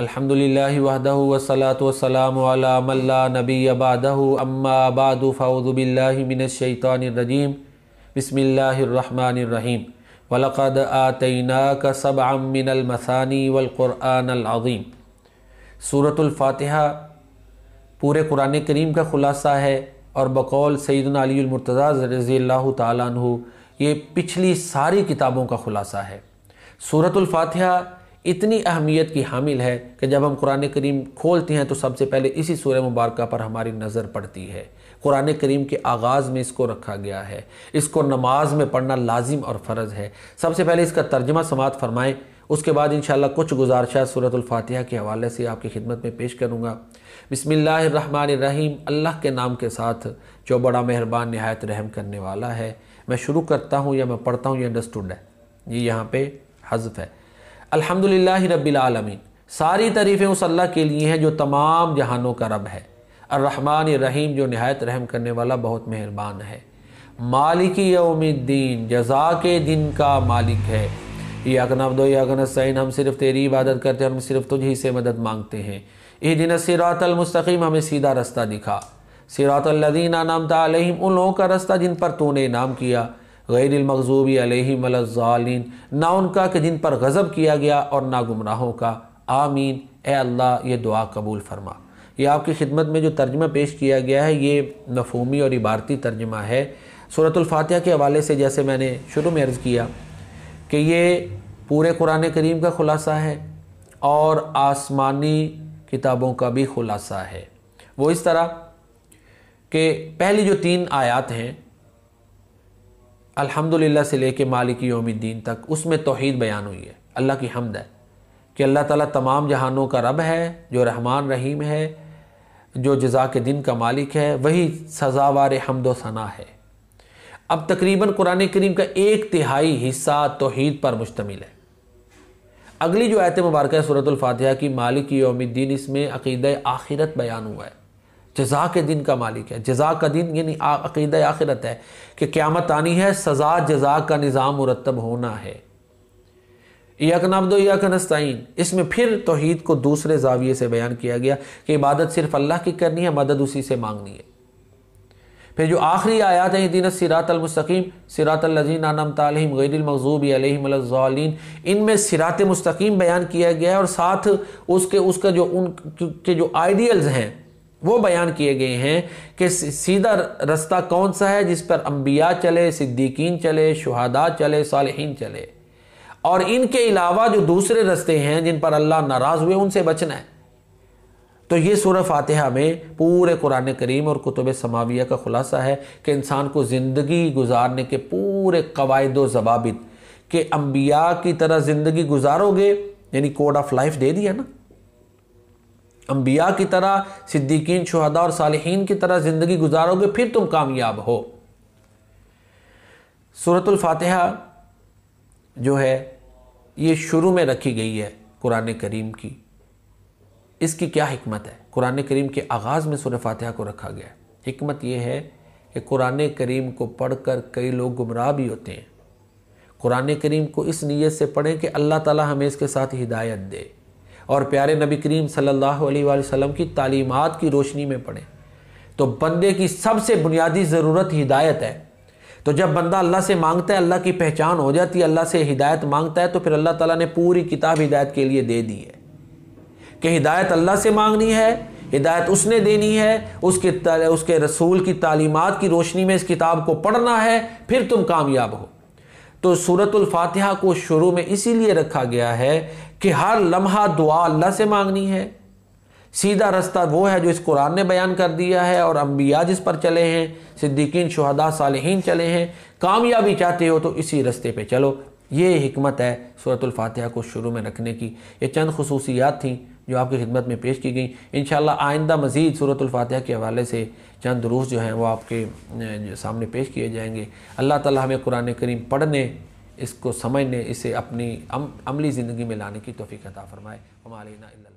अल्हम्दुलिल्लाह वहदह वसलात वसलाम अला नबी अबादह अम्मा अबाद फ़ाउज़बिल्लिमिनशैतानरजीम बसमीम वलक़द आतना का सब अमिनमसानी वलक़ुरानज़ीम सूरतफ़ातहा पूरे कुरान करीम का ख़ुलासा है और बकौल सैदना अलीमरतज़ा रज़ी तु ये पिछली सारी किताबों का ख़ुलासा है सूरतफ़ातहा इतनी अहमियत की हामिल है कि जब हम कुरान करीम खोलते हैं तो सबसे पहले इसी सूर्य मुबारक पर हमारी नज़र पड़ती है कुरान करीम के आगाज़ में इसको रखा गया है इसको नमाज में पढ़ना लाजिम और फ़र्ज़ है सबसे पहले इसका तर्जमा समात फरमाएँ उसके बाद इन कुछ गुजारशा सूरतफातिहा के हवाले से आपकी खिदमत में पेश करूँगा बिसमीम अल्लाह के नाम के साथ जो बड़ा मेहरबान नहायत रहम करने वाला है मैं शुरू करता हूँ या मैं पढ़ता हूँ ये अंडरस्टूड है ये यहाँ पे हज़फ है अलहमदिल्ला आलमीन सारी तारीफ़ें उस अल्लाह के लिए हैं जो तमाम जहानों का रब है अर्रहमान रहीम जो नहायत रहम करने वाला बहुत मेहरबान है मालिकी यौमद्दीन जजा के दिन का मालिक है यागन अब्दो सैन हम सिर्फ तेरी इबादत करते हैं हम सिर्फ तुझी से मदद मांगते हैं यह दिन सिरातलमस्तकीम हमें सीधा रास्ता दिखा सिरातल्लिन नाम तम उन लोगों का रास्ता जिन पर तूने इनाम किया गैरमखूबी मलजालीन ना उनका कि जिन पर गज़ब किया गया और ना गुमराहों का आमीन ए अल्लाह ये दुआ कबूल फरमा ये आपकी खिदमत में जो तर्जमा पेश किया गया है ये मफहूमी और इबारती तर्जमा है सूरतफ़ातह के हवाले से जैसे मैंने शुरू में अर्ज़ किया कि ये पूरे कुरान करीम का ख़ुलासा है और आसमानी किताबों का भी ख़ुलासा है वो इस तरह के पहली जो तीन आयात हैं अल्हम्दुलिल्लाह से लेके मालिक दीन तक उसमें तोहद बयान हुई है अल्लाह की हमद है कि अल्लाह ताला तमाम जहानों का रब है जो रहमान रहीम है जो जजा के दिन का मालिक है वही सजावार हमदो सना है अब तकरीबन कुरान करीम का एक तिहाई हिस्सा तोहद पर मुश्तमिल है अगली जो आयत मुबारक है सूरतफातिहा की मालिक योमुद्दीन इसमें अकीद आखिरत बयान हुआ है जजा के दिन का मालिक है जजा का दिन यानी अकीद आखिरत है कि क्यामत आनी है सज़ा जजा का निज़ाम मुरतब होना है याक नामदो याक इसमें फिर तोहद को दूसरे जाविये से बयान किया गया कि इबादत सिर्फ अल्लाह की करनी है मदद उसी से मांगनी है फिर जो आखिरी आयात है दिन सिरातलमस्तकीम सिरातलजीन आनम तलम गैरमजूब इन इनमें सिरात मस्तकीम बयान किया गया है और साथ उसके उसका जो उन के जो आइडियल्स हैं वो बयान किए गए हैं कि सीधा रास्ता कौन सा है जिस पर अम्बिया चले सिद्दीकीन चले शहादा चले सालहीन चले और इनके अलावा जो दूसरे रस्ते हैं जिन पर अल्लाह नाराज़ हुए उनसे बचना है तो ये सूर फातहा में पूरे कुरान करीम और कुतुब समाविया का खुलासा है कि इंसान को ज़िंदगी गुजारने के पूरे कवायद जवाब के अम्बिया की तरह ज़िंदगी गुजारोगे यानी कोड ऑफ लाइफ दे दिया ना अम्बिया की तरह सिद्दीकीन शहदा और सालहीन की तरह ज़िंदगी गुजारोगे फिर तुम कामयाब हो सूरतुल्फातहा जो है ये शुरू में रखी गई है कुरान करीम की इसकी क्या हमत है कुरान करीम के आगाज़ में सूर फातहा को रखा गया है हमत यह है कि कुरान करीम को पढ़ कर कई लोग गुमराह भी होते हैं कुरान करीम को इस नीयत से पढ़ें कि अल्लाह ताला हमें इसके साथ हिदायत दे और प्यारे नबी करीम सल्लल्लाहु अलैहि वसल्लम की तालीमत की रोशनी में पढ़ें तो बंदे की सबसे बुनियादी ज़रूरत हिदायत है तो जब बंदा अल्लाह से मांगता है अल्लाह की पहचान हो जाती है अल्लाह से हिदायत मांगता है तो फिर अल्लाह ताला ने पूरी किताब हिदायत के लिए दे दी है कि हिदायत अल्लाह से मांगनी है हिदायत उसने देनी है उसके उसके रसूल की तालीमत की रोशनी में इस किताब को पढ़ना है फिर तुम कामयाब हो तो सूरतुल फातिहा को शुरू में इसीलिए रखा गया है कि हर लम्हा दुआ अल्लाह से मांगनी है सीधा रास्ता वो है जो इस कुरान ने बयान कर दिया है और अम्बिया जिस पर चले हैं सिद्दीकीन शहदा सालहीन चले हैं कामयाबी चाहते हो तो इसी रास्ते पे चलो ये हमत है सूरतफ़ातह को शुरू में रखने की ये चंद खसूसियात थी जो आपकी खिदमत में पेश की गई इन आइंदा मज़ीद सूरतफ़ातह के हवाले से चंद रूस जो हैं वो आपके सामने पेश किए जाएंगे अल्लाह ताली हमें कुरान करीम पढ़ने इसको समझने इसे अपनी अम, अमली ज़िंदगी में लाने की तोफ़ी अता फ़रमाए हमारे